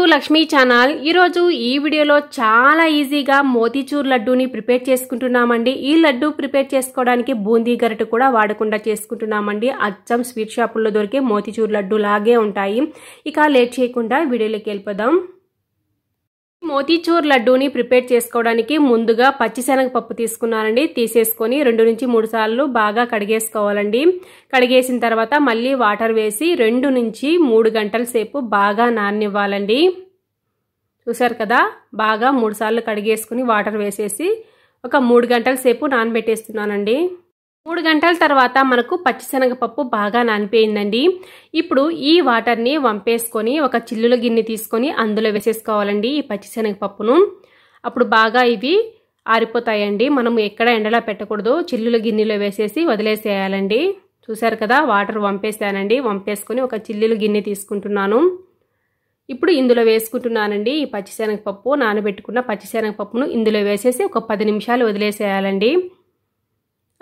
to Lakshmi channel ఈరోజు ఈ వీడియోలో చాలా ఈజీగా మోతీచూర్ లడ్డూని ప్రిపేర్ చేసుకుంటున్నామండి ఈ లడ్డు ప్రిపేర్ చేసుకోవడానికి బూందీ గరిట కూడా వాడకుండా చేసుకుంటున్నామండి అచ్చం స్వీట్ షాపుల్లో దొరికే మోతీచూర్ లడ్డు లాగే ఉంటాయి ఇక లేట్ చేయకుండా వీడియోలోకి వెళ్ళిపోదాం మోతీచూర్ లడ్డూని ప్రిపేర్ చేసుకోవడానికి ముందుగా పచ్చిశనగపప్పు తీసుకున్నానండి తీసేసుకొని రెండు నుంచి మూడు సార్లు బాగా కడిగేసుకోవాలండి కడిగేసిన తర్వాత మళ్ళీ వాటర్ వేసి రెండు నుంచి మూడు గంటల సేపు బాగా నాన్నివ్వాలండి చూసారు కదా బాగా మూడు సార్లు కడిగేసుకుని వాటర్ వేసేసి ఒక మూడు గంటల సేపు నానబెట్టేస్తున్నానండి మూడు గంటల తర్వాత మనకు పచ్చిశనగపప్పు బాగా నానిపోయిందండి ఇప్పుడు ఈ వాటర్ని వంపేసుకొని ఒక చిల్లుల గిన్నె తీసుకొని అందులో వేసేసుకోవాలండి ఈ పచ్చిశనగపప్పును అప్పుడు బాగా ఇవి ఆరిపోతాయండి మనం ఎక్కడ ఎండలో పెట్టకూడదు చిల్లుల గిన్నెలో వేసేసి వదిలేసేయాలండి చూశారు కదా వాటర్ వంపేసానండి వంపేసుకొని ఒక చిల్లుల గిన్నె తీసుకుంటున్నాను ఇప్పుడు ఇందులో వేసుకుంటున్నానండి ఈ పచ్చిశనగపప్పు నానబెట్టుకున్న పచ్చిశనగపప్పును ఇందులో వేసేసి ఒక పది నిమిషాలు వదిలేసేయాలండి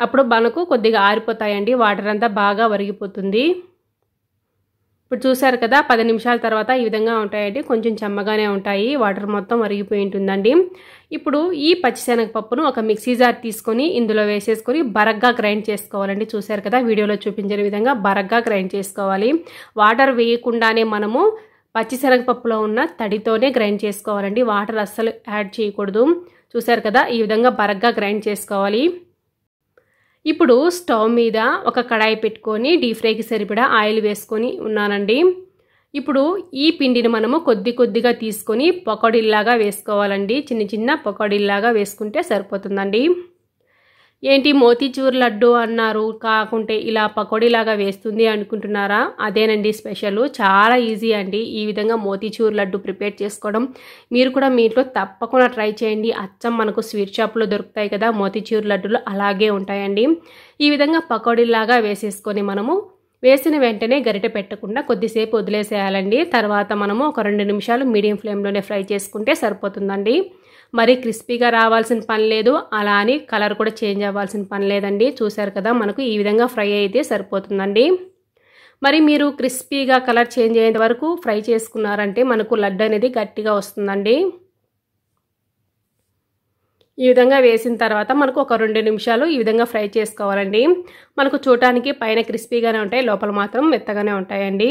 అప్పుడు మనకు కొద్దిగా ఆరిపోతాయండి వాటర్ అంతా బాగా వరిగిపోతుంది ఇప్పుడు చూసారు కదా పది నిమిషాల తర్వాత ఈ విధంగా ఉంటాయండి కొంచెం చెమ్మగానే ఉంటాయి వాటర్ మొత్తం వరిగిపోయి ఉంటుందండి ఇప్పుడు ఈ పచ్చిశనగపప్పును ఒక మిక్సీ జార్ తీసుకొని ఇందులో వేసేసుకొని బరగ్గా గ్రైండ్ చేసుకోవాలండి చూసారు కదా వీడియోలో చూపించిన విధంగా బరగ్గా గ్రైండ్ చేసుకోవాలి వాటర్ వేయకుండానే మనము పచ్చిశనగపప్పులో ఉన్న తడితోనే గ్రైండ్ చేసుకోవాలండి వాటర్ అస్సలు యాడ్ చేయకూడదు చూసారు కదా ఈ విధంగా బరగ్గా గ్రైండ్ చేసుకోవాలి ఇప్పుడు స్టవ్ మీద ఒక కడాయి పెట్టుకొని డీప్ ఫ్రైకి సరిపడా ఆయిల్ వేసుకొని ఉన్నానండి ఇప్పుడు ఈ పిండిని మనము కొద్ది కొద్దిగా తీసుకొని పకోడీల్లాగా వేసుకోవాలండి చిన్న చిన్న పకోడీల్లాగా వేసుకుంటే సరిపోతుందండి ఏంటి మోతీచూర్ లడ్డు అన్నారు కాకుంటే ఇలా పకోడీలాగా వేస్తుంది అనుకుంటున్నారా అదేనండి స్పెషల్ చాలా ఈజీ అండి ఈ విధంగా మోతీచూర్ లడ్డు ప్రిపేర్ చేసుకోవడం మీరు కూడా మీ ఇంట్లో తప్పకుండా ట్రై చేయండి అచ్చం మనకు స్వీట్ షాప్లో దొరుకుతాయి కదా మోతీచూర్ లడ్డులు అలాగే ఉంటాయండి ఈ విధంగా పకోడీలాగా వేసేసుకొని మనము వేసిన వెంటనే గరిట పెట్టకుండా కొద్దిసేపు వదిలేసేయాలండి తర్వాత మనము ఒక రెండు నిమిషాలు మీడియం ఫ్లేమ్లోనే ఫ్రై చేసుకుంటే సరిపోతుందండి మరి క్రిస్పీగా రావాల్సిన పని లేదు అలా అని కలర్ కూడా చేంజ్ అవ్వాల్సిన పని లేదండి చూశారు కదా మనకు ఈ విధంగా ఫ్రై అయితే సరిపోతుందండి మరి మీరు క్రిస్పీగా కలర్ చేంజ్ అయ్యేంత వరకు ఫ్రై చేసుకున్నారంటే మనకు లడ్డు అనేది గట్టిగా వస్తుందండి ఈ విధంగా వేసిన తర్వాత మనకు ఒక రెండు నిమిషాలు ఈ విధంగా ఫ్రై చేసుకోవాలండి మనకు చూడటానికి పైన క్రిస్పీగానే ఉంటాయి లోపల మాత్రం మెత్తగానే ఉంటాయండి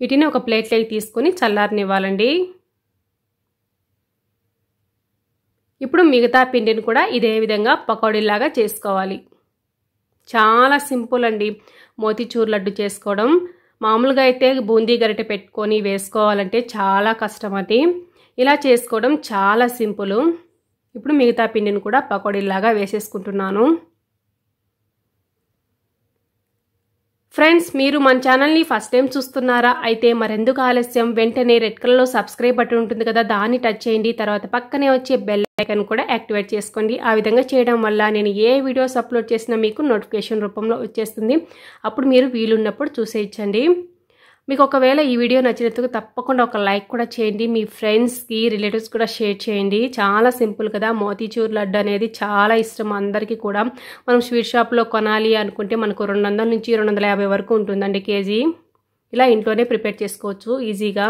వీటిని ఒక ప్లేట్లోకి తీసుకొని చల్లారనివ్వాలండి ఇప్పుడు మిగతా పిండిని కూడా ఇదే విధంగా పకోడీలాగా చేసుకోవాలి చాలా సింపుల్ అండి మోతిచూర్ లడ్డు చేసుకోవడం మామూలుగా అయితే బూందీ గరిట పెట్టుకొని వేసుకోవాలంటే చాలా కష్టం అది ఇలా చేసుకోవడం చాలా సింపుల్ ఇప్పుడు మిగతా పిండిని కూడా పకోడీలాగా వేసేసుకుంటున్నాను ఫ్రెండ్స్ మీరు మన ఛానల్ని ఫస్ట్ టైం చూస్తున్నారా అయితే మరెందుకు ఆలస్యం వెంటనే రెడ్ కలర్లో సబ్స్క్రైబ్ బటన్ ఉంటుంది కదా దాన్ని టచ్ చేయండి తర్వాత పక్కనే వచ్చే బెల్ ఐకన్ కూడా యాక్టివేట్ చేసుకోండి ఆ విధంగా చేయడం వల్ల నేను ఏ వీడియోస్ అప్లోడ్ చేసినా మీకు నోటిఫికేషన్ రూపంలో వచ్చేస్తుంది అప్పుడు మీరు వీలున్నప్పుడు చూసేయచ్చండి మీకు ఒకవేళ ఈ వీడియో నచ్చినందుకు తప్పకుండా ఒక లైక్ కూడా చేయండి మీ ఫ్రెండ్స్కి రిలేటివ్స్ కూడా షేర్ చేయండి చాలా సింపుల్ కదా మోతీచూర్ లడ్డు అనేది చాలా ఇష్టం అందరికీ కూడా మనం స్వీట్ షాప్లో కొనాలి అనుకుంటే మనకు రెండు నుంచి రెండు వరకు ఉంటుందండి కేజీ ఇలా ఇంట్లోనే ప్రిపేర్ చేసుకోవచ్చు ఈజీగా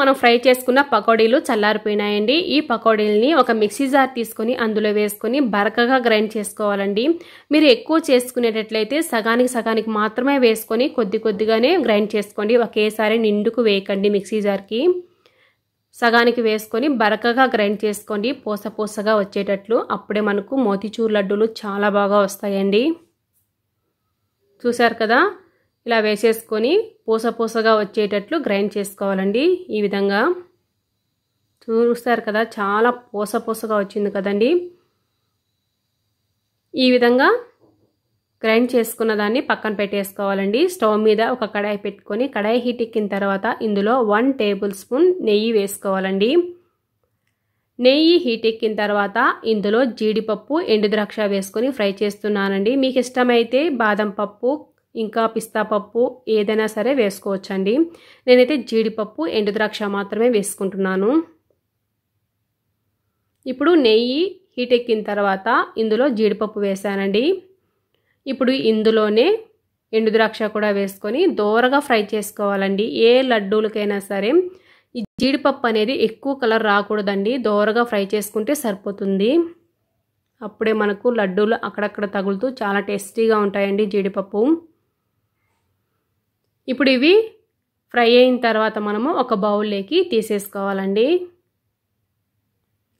మనం ఫ్రై చేసుకున్న పకోడీలు చల్లారిపోయినాయండి ఈ పకోడీలని ఒక మిక్సీ జార్ తీసుకొని అందులో వేసుకొని బరకగా గ్రైండ్ చేసుకోవాలండి మీరు ఎక్కువ చేసుకునేటట్లయితే సగానికి సగానికి మాత్రమే వేసుకొని కొద్ది కొద్దిగానే గ్రైండ్ చేసుకోండి ఒకేసారి నిండుకు వేయకండి మిక్సీ జార్కి సగానికి వేసుకొని బరకగా గ్రైండ్ చేసుకోండి పూస పూసగా వచ్చేటట్లు అప్పుడే మనకు మోతిచూరు లడ్డూలు చాలా బాగా వస్తాయండి చూశారు కదా ఇలా వేసేసుకొని పూస పూసగా వచ్చేటట్లు గ్రైండ్ చేసుకోవాలండి ఈ విధంగా చూస్తారు కదా చాలా పూస పూసగా వచ్చింది కదండి ఈ విధంగా గ్రైండ్ చేసుకున్న దాన్ని పక్కన పెట్టేసుకోవాలండి స్టవ్ మీద ఒక కడాయి పెట్టుకొని కడాయి హీట్ ఎక్కిన తర్వాత ఇందులో వన్ టేబుల్ స్పూన్ నెయ్యి వేసుకోవాలండి నెయ్యి హీట్ ఎక్కిన తర్వాత ఇందులో జీడిపప్పు ఎండుద్రాక్ష వేసుకొని ఫ్రై చేస్తున్నానండి మీకు ఇష్టమైతే బాదం పప్పు ఇంకా పిస్తా పప్పు ఏదైనా సరే వేసుకోవచ్చండి నేనైతే జీడిపప్పు ఎండుద్రాక్ష మాత్రమే వేసుకుంటున్నాను ఇప్పుడు నెయ్యి హీట్ ఎక్కిన తర్వాత ఇందులో జీడిపప్పు వేసానండి ఇప్పుడు ఇందులోనే ఎండుద్రాక్ష కూడా వేసుకొని దోరగా ఫ్రై చేసుకోవాలండి ఏ లడ్డూలకైనా సరే ఈ జీడిపప్పు అనేది ఎక్కువ కలర్ రాకూడదండి దోరగా ఫ్రై చేసుకుంటే సరిపోతుంది అప్పుడే మనకు లడ్డూలు అక్కడక్కడ తగులుతూ చాలా టేస్టీగా ఉంటాయండి జీడిపప్పు ఇప్పుడు ఇవి ఫ్రై అయిన తర్వాత మనము ఒక బౌల్లోకి తీసేసుకోవాలండి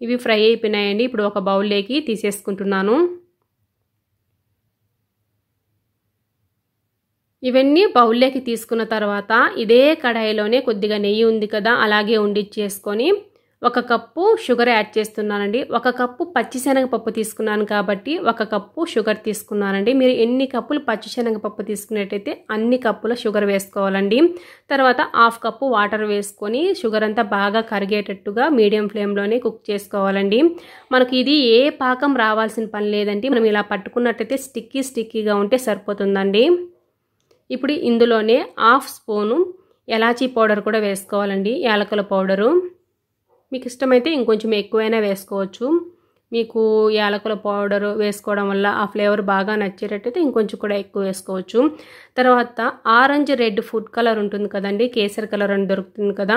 ఇవి ఫ్రై అయిపోయినాయండి ఇప్పుడు ఒక బౌల్లోకి తీసేసుకుంటున్నాను ఇవన్నీ బౌల్లోకి తీసుకున్న తర్వాత ఇదే కడాయిలోనే కొద్దిగా నెయ్యి ఉంది కదా అలాగే ఉండి చేసుకొని ఒక కప్పు షుగర్ యాడ్ చేస్తున్నానండి ఒక కప్పు పచ్చిశనగపప్పు తీసుకున్నాను కాబట్టి ఒక కప్పు షుగర్ తీసుకున్నానండి మీరు ఎన్ని కప్పులు పచ్చిశనగపప్పు తీసుకున్నట్టయితే అన్ని కప్పుల షుగర్ వేసుకోవాలండి తర్వాత హాఫ్ కప్పు వాటర్ వేసుకొని షుగర్ అంతా బాగా కరిగేటట్టుగా మీడియం ఫ్లేమ్లోనే కుక్ చేసుకోవాలండి మనకు ఇది ఏ పాకం రావాల్సిన పని లేదండి మనం ఇలా పట్టుకున్నట్టయితే స్టిక్కీ స్టిక్కీగా ఉంటే సరిపోతుందండి ఇప్పుడు ఇందులోనే హాఫ్ స్పూను ఎలాచీ పౌడర్ కూడా వేసుకోవాలండి యాలకుల పౌడరు మీకు ఇష్టమైతే ఇంకొంచెం ఎక్కువైనా వేసుకోవచ్చు మీకు యాలకుల పౌడర్ వేసుకోవడం వల్ల ఆ ఫ్లేవర్ బాగా నచ్చేటట్టయితే ఇంకొంచెం కూడా ఎక్కువ వేసుకోవచ్చు తర్వాత ఆరెంజ్ రెడ్ ఫుడ్ కలర్ ఉంటుంది కదండి కేసరి కలర్ అని దొరుకుతుంది కదా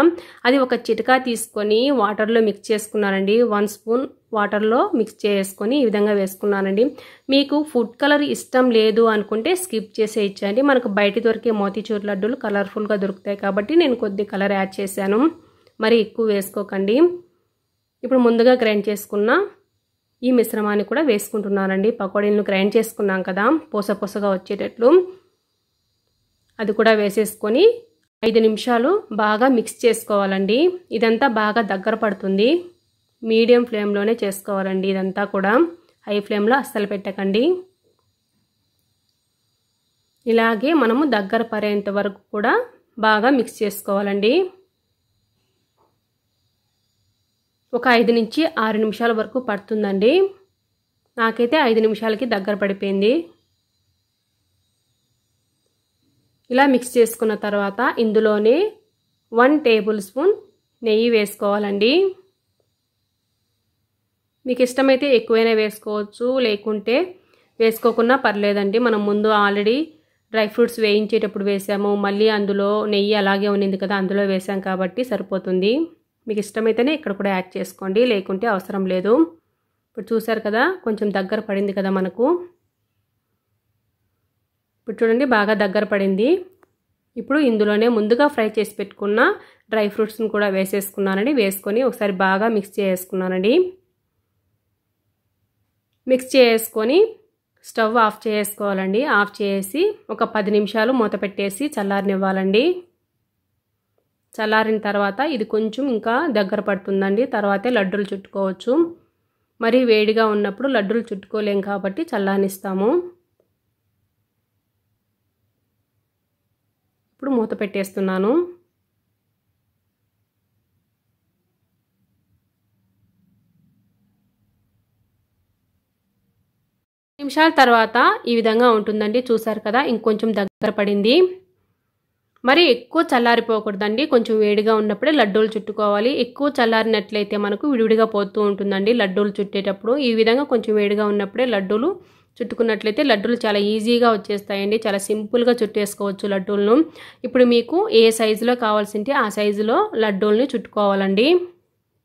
అది ఒక చిటికా తీసుకొని వాటర్లో మిక్స్ చేసుకున్నారండి వన్ స్పూన్ వాటర్లో మిక్స్ చేసుకొని ఈ విధంగా వేసుకున్నానండి మీకు ఫుడ్ కలర్ ఇష్టం లేదు అనుకుంటే స్కిప్ చేసే ఇచ్చేయండి మనకు బయట దొరికే మోతీచూర్ లడ్డూలు కలర్ఫుల్గా దొరుకుతాయి కాబట్టి నేను కొద్ది కలర్ యాడ్ చేశాను మరి ఎక్కువ వేసుకోకండి ఇప్పుడు ముందుగా గ్రైండ్ చేసుకున్న ఈ మిశ్రమాన్ని కూడా వేసుకుంటున్నానండి పకోడీలను గ్రైండ్ చేసుకున్నాం కదా పూస పూసగా వచ్చేటట్లు అది కూడా వేసేసుకొని ఐదు నిమిషాలు బాగా మిక్స్ చేసుకోవాలండి ఇదంతా బాగా దగ్గర పడుతుంది మీడియం ఫ్లేమ్లోనే చేసుకోవాలండి ఇదంతా కూడా హై ఫ్లేమ్లో అస్సలు పెట్టకండి ఇలాగే మనము దగ్గర పరేంత వరకు కూడా బాగా మిక్స్ చేసుకోవాలండి ఒక ఐదు నుంచి ఆరు నిమిషాల వరకు పడుతుందండి నాకైతే ఐదు నిమిషాలకి దగ్గర పడిపోయింది ఇలా మిక్స్ చేసుకున్న తర్వాత ఇందులోనే వన్ టేబుల్ స్పూన్ నెయ్యి వేసుకోవాలండి మీకు ఇష్టమైతే ఎక్కువైనా వేసుకోవచ్చు లేకుంటే వేసుకోకుండా పర్లేదండి మనం ముందు ఆల్రెడీ డ్రై ఫ్రూట్స్ వేయించేటప్పుడు వేసాము మళ్ళీ అందులో నెయ్యి అలాగే ఉన్నింది కదా అందులో వేసాం కాబట్టి సరిపోతుంది మీకు ఇష్టమైతేనే ఇక్కడ కూడా యాడ్ చేసుకోండి లేకుంటే అవసరం లేదు ఇప్పుడు చూసారు కదా కొంచెం దగ్గర పడింది కదా మనకు ఇప్పుడు చూడండి బాగా దగ్గర పడింది ఇప్పుడు ఇందులోనే ముందుగా ఫ్రై చేసి పెట్టుకున్న డ్రై ఫ్రూట్స్ని కూడా వేసేసుకున్నానండి వేసుకొని ఒకసారి బాగా మిక్స్ చేసుకున్నానండి మిక్స్ చేసుకొని స్టవ్ ఆఫ్ చేసుకోవాలండి ఆఫ్ చేసి ఒక పది నిమిషాలు మూత పెట్టేసి చల్లారనివ్వాలండి చల్లారిన తర్వాత ఇది కొంచెం ఇంకా దగ్గర పడుతుందండి తర్వాతే లడ్డూలు చుట్టుకోవచ్చు మరి వేడిగా ఉన్నప్పుడు లడ్డూలు చుట్టుకోలేం కాబట్టి చల్లానిస్తాము ఇప్పుడు మూత పెట్టేస్తున్నాను నిమిషాల తర్వాత ఈ విధంగా ఉంటుందండి చూసారు కదా ఇంకొంచెం దగ్గర పడింది మరి ఎక్కువ చల్లారిపోకూడదండి కొంచెం వేడిగా ఉన్నప్పుడే లడ్డూలు చుట్టుకోవాలి ఎక్కువ చల్లారినట్లయితే మనకు విడివిడిగా పోతూ ఉంటుందండి లడ్డూలు చుట్టేటప్పుడు ఈ విధంగా కొంచెం వేడిగా ఉన్నప్పుడే లడ్డూలు చుట్టుకున్నట్లయితే లడ్డూలు చాలా ఈజీగా వచ్చేస్తాయండి చాలా సింపుల్గా చుట్టేసుకోవచ్చు లడ్డూలను ఇప్పుడు మీకు ఏ సైజులో కావాల్సింటే ఆ సైజులో లడ్డూల్ని చుట్టుకోవాలండి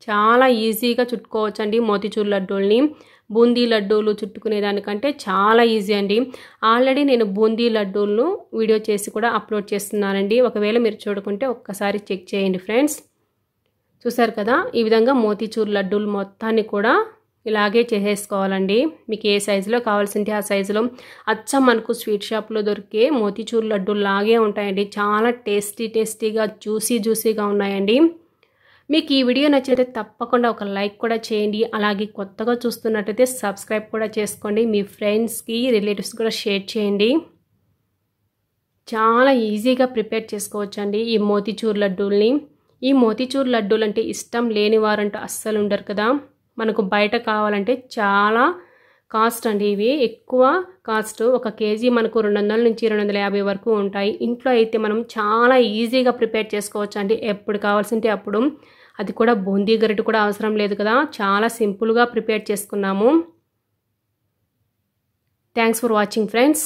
చాలా ఈజీగా చుట్టుకోవచ్చండి మోతిచూరు లడ్డూల్ని బూందీ లడ్డూలు చుట్టుకునే దానికంటే చాలా ఈజీ అండి ఆల్రెడీ నేను బూందీ లడ్డూలను వీడియో చేసి కూడా అప్లోడ్ చేస్తున్నానండి ఒకవేళ మీరు చూడకుంటే ఒక్కసారి చెక్ చేయండి ఫ్రెండ్స్ చూసారు కదా ఈ విధంగా మోతీచూర్ లడ్డూలు మొత్తాన్ని కూడా ఇలాగే చేసేసుకోవాలండి మీకు ఏ సైజులో కావాల్సింటే ఆ సైజులో అచ్చం మనకు స్వీట్ షాప్లో దొరికే మోతీచూర్ లడ్డూలు లాగే ఉంటాయండి చాలా టేస్టీ టేస్టీగా జ్యూసీ జ్యూసీగా ఉన్నాయండి మీకు ఈ వీడియో నచ్చితే తప్పకుండా ఒక లైక్ కూడా చేయండి అలాగే కొత్తగా చూస్తున్నట్టయితే సబ్స్క్రైబ్ కూడా చేసుకోండి మీ ఫ్రెండ్స్కి రిలేటివ్స్ కూడా షేర్ చేయండి చాలా ఈజీగా ప్రిపేర్ చేసుకోవచ్చండి ఈ మోతిచూర్ లడ్డూల్ని ఈ మోతిచూర్ లడ్డూలు అంటే ఇష్టం లేని వారంటూ అస్సలు ఉండరు కదా మనకు బయట కావాలంటే చాలా కాస్ట్ అండి ఇవి ఎక్కువ కాస్ట్ ఒక కేజీ మనకు రెండు వందల నుంచి రెండు వందల యాభై వరకు ఉంటాయి ఇంట్లో అయితే మనం చాలా ఈజీగా ప్రిపేర్ చేసుకోవచ్చు అండి ఎప్పుడు కావాల్సింటే అప్పుడు అది కూడా బూందీ గరిటె కూడా అవసరం లేదు కదా చాలా సింపుల్గా ప్రిపేర్ చేసుకున్నాము థ్యాంక్స్ ఫర్ వాచింగ్ ఫ్రెండ్స్